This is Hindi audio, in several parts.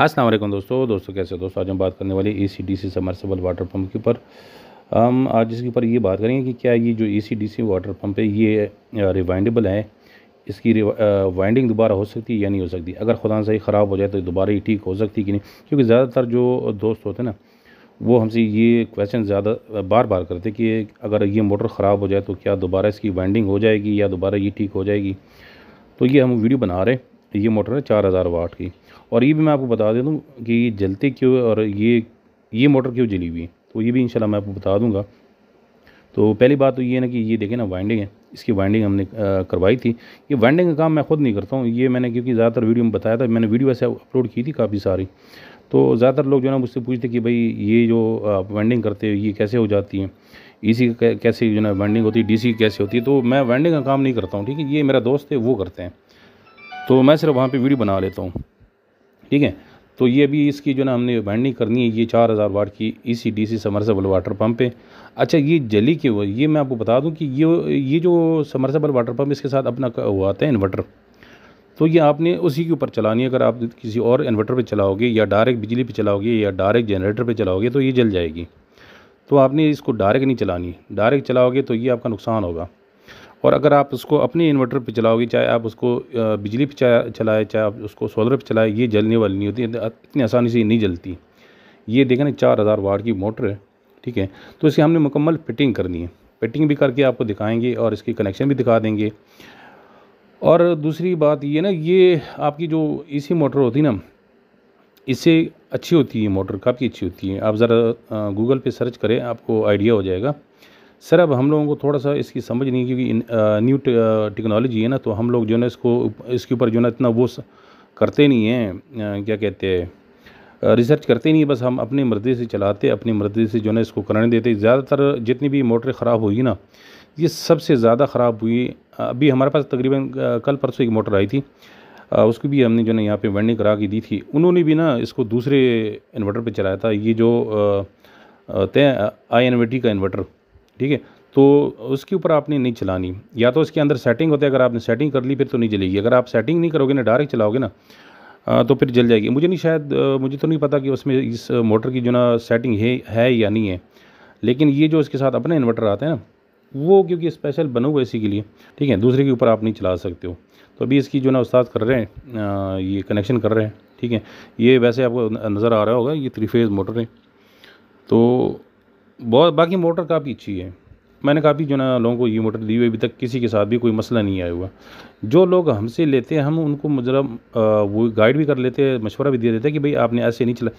अस्सलाम वालेकुम दोस्तों दोस्तों कैसे दोस्तों आज हम बात करने वाले A C D C submersible water pump के ऊपर हम आज इसके ऊपर ये बात करेंगे कि क्या ये जो A C D C water pump है ये रिवाइंडेबल है इसकी वाइंडिंग दोबारा हो सकती है या नहीं हो सकती अगर खुदा ही ख़राब हो जाए तो दोबारा ही ठीक हो सकती कि नहीं क्योंकि ज़्यादातर जो दोस्त होते हैं ना वो हमसे ये क्वेश्चन ज़्यादा बार बार करते कि अगर ये मोटर ख़राब हो जाए तो क्या दोबारा इसकी वाइंडिंग हो जाएगी या दोबारा ये ठीक हो जाएगी तो ये हम वीडियो बना रहे हैं ये मोटर है चार हज़ार वाट की और ये भी मैं आपको बता दे दूँ कि ये जलते क्यों और ये ये मोटर क्यों जली हुई है तो ये भी इंशाल्लाह मैं आपको बता दूँगा तो पहली बात तो ये है ना कि ये देखें ना वाइंडिंग है इसकी वाइंडिंग हमने करवाई थी ये वाइंडिंग का काम मैं खुद नहीं करता हूँ ये मैंने क्योंकि ज़्यादातर वीडियो में बताया था मैंने वीडियो ऐसे अपलोड की थी काफ़ी सारी तो ज़्यादातर लोग जो है ना मुझसे पूछते कि भाई ये जो आप वाइंडिंग करते हो ये कैसे हो जाती है सी e कैसे जो ना वाइंडिंग होती है डीसी कैसे होती है तो मैं वाइंडिंग का काम नहीं करता हूँ ठीक है ये मेरा दोस्त है वो करते हैं तो मैं सिर्फ वहाँ पर वीडियो बना लेता हूँ ठीक है तो ये अभी इसकी जो ना हमने बाइंडिंग करनी है ये चार हज़ार वाट की E C D C submersible water pump है अच्छा ये जली के हुआ ये मैं आपको बता दूं कि ये ये जो समरसेबल वाटर पम्प इसके साथ अपना हुआ आता है इन्वर्टर तो ये आपने उसी के ऊपर चलानी है अगर आप किसी और इन्वर्टर पे चलाओगे या डायरेक्ट बिजली पे चलाओगे या डायरेक्ट जनरेटर पे चलाओगे तो ये जल जाएगी तो आपने इसको डायरेक्ट नहीं चलानी डायरेक्ट चलाओगे तो ये आपका नुकसान होगा और अगर आप उसको अपने इन्वर्टर पर चलाओगे चाहे आप उसको बिजली पर चलाए चाहे आप उसको सोलर पर चलाए ये जलने वाली नहीं होती इतनी आसानी से ये नहीं जलती ये देखें ना चार हज़ार वाट की मोटर है ठीक है तो इसे हमने मुकम्मल फिटिंग करनी है फिटिंग भी करके आपको दिखाएंगे और इसकी कनेक्शन भी दिखा देंगे और दूसरी बात ये ना ये आपकी जो इसी मोटर होती है ना इससे अच्छी होती है मोटर काफ़ी अच्छी होती है आप ज़रा गूगल पे सर्च करें आपको आइडिया हो जाएगा सर अब हम लोगों को थोड़ा सा इसकी समझ नहीं क्योंकि न्यू टेक्नोलॉजी है ना तो हम लोग जो है इसको इसके ऊपर जो है इतना वो करते नहीं हैं क्या कहते हैं रिसर्च करते नहीं बस हम अपनी मर्ज़ी से चलाते अपनी मर्ज़ी से जो है इसको करने देते ज़्यादातर जितनी भी मोटरें ख़राब हुई ना ये सबसे ज़्यादा ख़राब हुई अभी हमारे पास तकरीबन कल परसों एक मोटर आई थी उसकी भी हमने जो है यहाँ पे वर्निंग करा के दी थी उन्होंने भी ना इसको दूसरे इन्वर्टर पे चलाया था ये जो तय आई एन का इन्वर्टर ठीक है तो उसके ऊपर आपने नहीं चलानी या तो इसके अंदर सेटिंग होती है अगर आपने सेटिंग कर ली फिर तो नहीं जलेगी अगर आप सेटिंग नहीं करोगे ना डायरेक्ट चलाओगे ना तो फिर जल जाएगी मुझे नहीं शायद मुझे तो नहीं पता कि उसमें इस मोटर की जो ना सेटिंग है है या नहीं है लेकिन ये जो इसके साथ अपने इन्वर्टर आते हैं ना वो क्योंकि स्पेशल बना हुआ इसी के लिए ठीक है दूसरे के ऊपर आप नहीं चला सकते हो तो अभी इसकी जो ना उस्ताद कर रहे हैं ये कनेक्शन कर रहे हैं ठीक है ये वैसे आपको नज़र आ रहा होगा ये थ्री फेज़ मोटर है तो बहुत बाकी मोटर काफ़ी अच्छी है मैंने काफ़ी जो ना लोगों को ये मोटर दी हुई अभी तक किसी के साथ भी कोई मसला नहीं आया हुआ जो लोग हमसे लेते हैं हम उनको मतलब वो गाइड भी कर लेते हैं मशवरा भी दे देते हैं कि भाई आपने ऐसे नहीं चला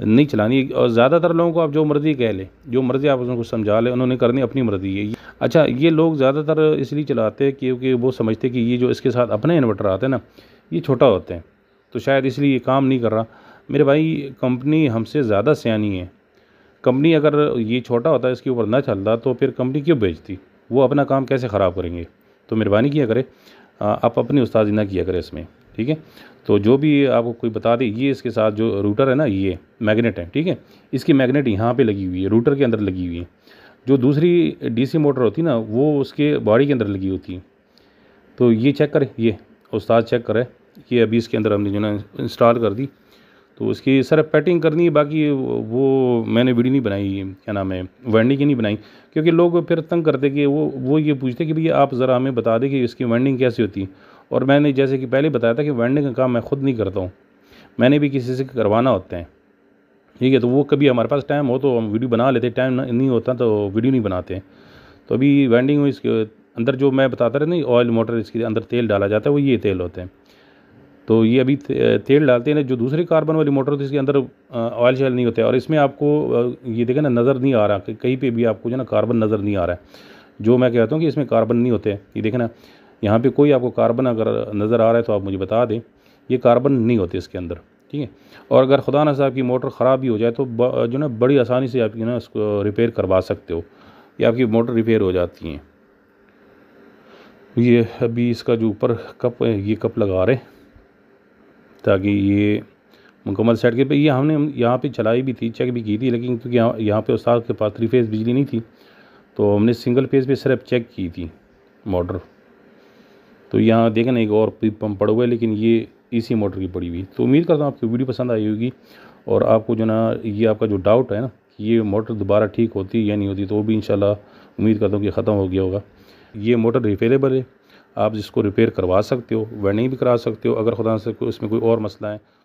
नहीं चलानी और ज़्यादातर लोगों को आप जो मर्ज़ी कह लें जो मर्ज़ी आप उनको समझा लें उन्होंने करनी अपनी मर्ज़ी है अच्छा ये लोग ज़्यादातर इसलिए चलाते हैं क्योंकि वो समझते कि ये जो इसके साथ अपने इन्वर्टर आते हैं ना ये छोटा होते हैं तो शायद इसलिए ये काम नहीं कर रहा मेरे भाई कंपनी हमसे ज़्यादा सियानी है कंपनी अगर ये छोटा होता इसके ऊपर ना चलता तो फिर कंपनी क्यों बेचती वो अपना काम कैसे ख़राब करेंगे तो मेहरबानी किया करें आप अपनी उस्ताद ना किया करें इसमें ठीक है तो जो भी आपको कोई बता दे ये इसके साथ जो रूटर है ना ये मैग्नेट है ठीक है इसकी मैग्नेट यहाँ पे लगी हुई है रूटर के अंदर लगी हुई है जो दूसरी डीसी मोटर होती है ना वो उसके बॉडी के अंदर लगी होती है तो ये चेक करें ये उस्ताद चेक करें ये अभी इसके अंदर हमने जो ना इंस्टॉल कर दी तो उसकी सर पैटिंग करनी है बाकी वो मैंने वीडियो नहीं बनाई क्या नाम है वाइंडिंग ही नहीं बनाई क्योंकि लोग फिर तंग करते कि वो वो ये पूछते कि भैया आप ज़रा हमें बता दें कि इसकी वाइंडिंग कैसी होती और मैंने जैसे कि पहले बताया था कि वाइंडिंग का काम मैं ख़ुद नहीं करता हूँ मैंने भी किसी से करवाना होते हैं ठीक है तो वो कभी हमारे पास टाइम हो तो हम वीडियो बना लेते टाइम नहीं होता तो वीडियो नहीं बनाते तो अभी वाइंडिंग हुई इसके अंदर जो मैं बताता रहे नहीं ऑयल मोटर इसके अंदर तेल डाला जाता है वो ये तेल होते हैं तो ये अभी तेल डालते हैं ना जो दूसरी कार्बन वाली मोटर होती है इसके अंदर ऑयल शॉयल नहीं होता है और इसमें आपको ये देखें ना नज़र नहीं आ रहा कि कहीं पे भी आपको जो ना कार्बन नज़र नहीं आ रहा है जो मैं कहता हूँ कि इसमें कार्बन नहीं होते ये देखें ना यहाँ पर कोई आपको कार्बन अगर नज़र आ रहा है तो आप मुझे बता दें ये कार्बन नहीं होते इसके अंदर ठीक है और अगर खुदा ना साहब की मोटर ख़राब भी हो जाए तो जो ना बड़ी आसानी से आप जो ना उसको रिपेयर करवा सकते हो या आपकी मोटर रिपेयर हो जाती हैं ये अभी इसका जो ऊपर कप ये कप लगा रहे हैं ताकि ये मुकम्मल सेट के पे ये हमने यहाँ पे चलाई भी थी चेक भी की थी लेकिन क्योंकि यहाँ पे उस्ताद के पास थ्री फेज़ बिजली नहीं थी तो हमने सिंगल फेज़ पे सिर्फ चेक की थी मोटर तो यहाँ देखें एक और पंप पड़ा हुआ है लेकिन ये इसी मोटर की पड़ी हुई तो उम्मीद करता हूँ आपकी वीडियो पसंद आई होगी और आपको जो ना ये आपका जो डाउट है ना कि ये मोटर दोबारा ठीक होती या नहीं होती तो वो भी इन उम्मीद करता हूँ कि ख़त्म हो गया होगा ये मोटर रिफेलेबल है आप जिसको रिपेयर करवा सकते हो वेंडिंग भी करा सकते हो अगर खुदा से कोई उसमें कोई और मसला है